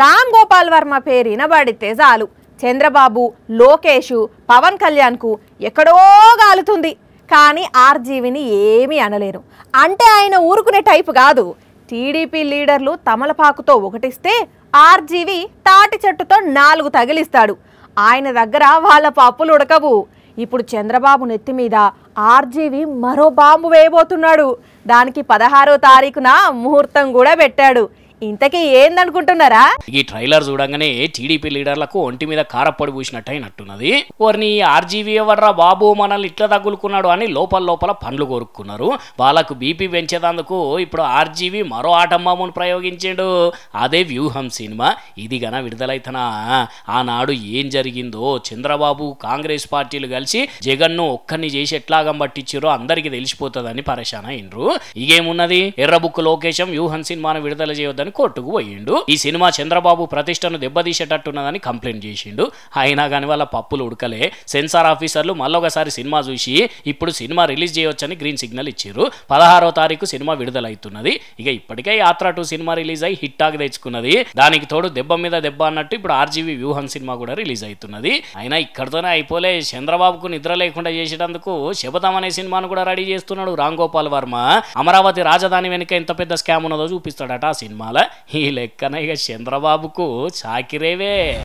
రామ్ గోపాల్ వర్మ పేరు వినబడితే చాలు చంద్రబాబు లోకేష్ పవన్ కళ్యాణ్కు ఎక్కడో గాలుతుంది కానీ ఆర్జీవిని ఏమీ అనలేరు అంటే ఆయన ఊరుకునే టైపు కాదు టీడీపీ లీడర్లు తమలపాకుతో ఒకటిస్తే ఆర్జీవి తాటి చెట్టుతో నాలుగు తగిలిస్తాడు ఆయన దగ్గర వాళ్ళ పప్పులు ఉడకవు ఇప్పుడు చంద్రబాబు నెత్తి మీద ఆర్జీవి మరో బాంబు వేయబోతున్నాడు దానికి పదహారో తారీఖున ముహూర్తం కూడా పెట్టాడు ఇంతకీ ఏందనుకుంటున్నారా ఈ ట్రైలర్ చూడంగానే టీడీపీ లీడర్లకు ఒంటి మీద పూసినట్టు అయినట్టున్నది వారిని ఆర్జీవీ ఎవర్రా బాబు మనల్ని ఇట్లా తగులుకున్నాడు అని లోపల లోపల పండ్లు కోరుకున్నారు వాళ్ళకు బీపీ పెంచేదందుకు ఇప్పుడు ఆర్జీవీ మరో ఆటంబాబును ప్రయోగించాడు అదే వ్యూహం సినిమా ఇది గన విడుదలైతనా ఆనాడు ఏం జరిగిందో చంద్రబాబు కాంగ్రెస్ పార్టీలు కలిసి జగన్ ను ఒక్కరిని చేసి ఎట్లాగం పట్టించారో అందరికీ తెలిసిపోతుందని పరేషాన్ అయినరు ఇగేమున్నది ఎర్రబుక్కు లోకేశం వ్యూహం సినిమాను విడుదల చేయొద్దని అని కోర్టుకు పోయిండు ఈ సినిమా చంద్రబాబు ప్రతిష్టను దెబ్బతీసేటట్టున్నదని కంప్లైంట్ చేసిండు అయినా కానీ వాళ్ళ పప్పులు ఉడకలే సెన్సార్ ఆఫీసర్లు మళ్ళొకసారి సినిమా చూసి ఇప్పుడు సినిమా రిలీజ్ చేయొచ్చని గ్రీన్ సిగ్నల్ ఇచ్చారు పదహారో తారీఖు సినిమా విడుదలవుతున్నది ఇక ఇప్పటికే యాత్ర టూ సినిమా రిలీజ్ అయి హిట్ ఆగి తెచ్చుకున్నది దానికి తోడు దెబ్బ మీద దెబ్బ అన్నట్టు ఇప్పుడు ఆర్జీవి వ్యూహం సినిమా కూడా రిలీజ్ అవుతున్నది అయినా ఇక్కడతోనే అయిపోలే చంద్రబాబుకు నిద్ర లేకుండా చేసేటందుకు శబదం అనే సినిమాను కూడా రెడీ చేస్తున్నాడు రామ్ గోపాల్ వర్మ అమరావతి రాజధాని వెనుక ఎంత పెద్ద స్కామ్ ఉన్నదో చూపిస్తాడట ఆ సినిమాలో ఈ లెక్కన ఇక చంద్రబాబుకు చాకిరేవే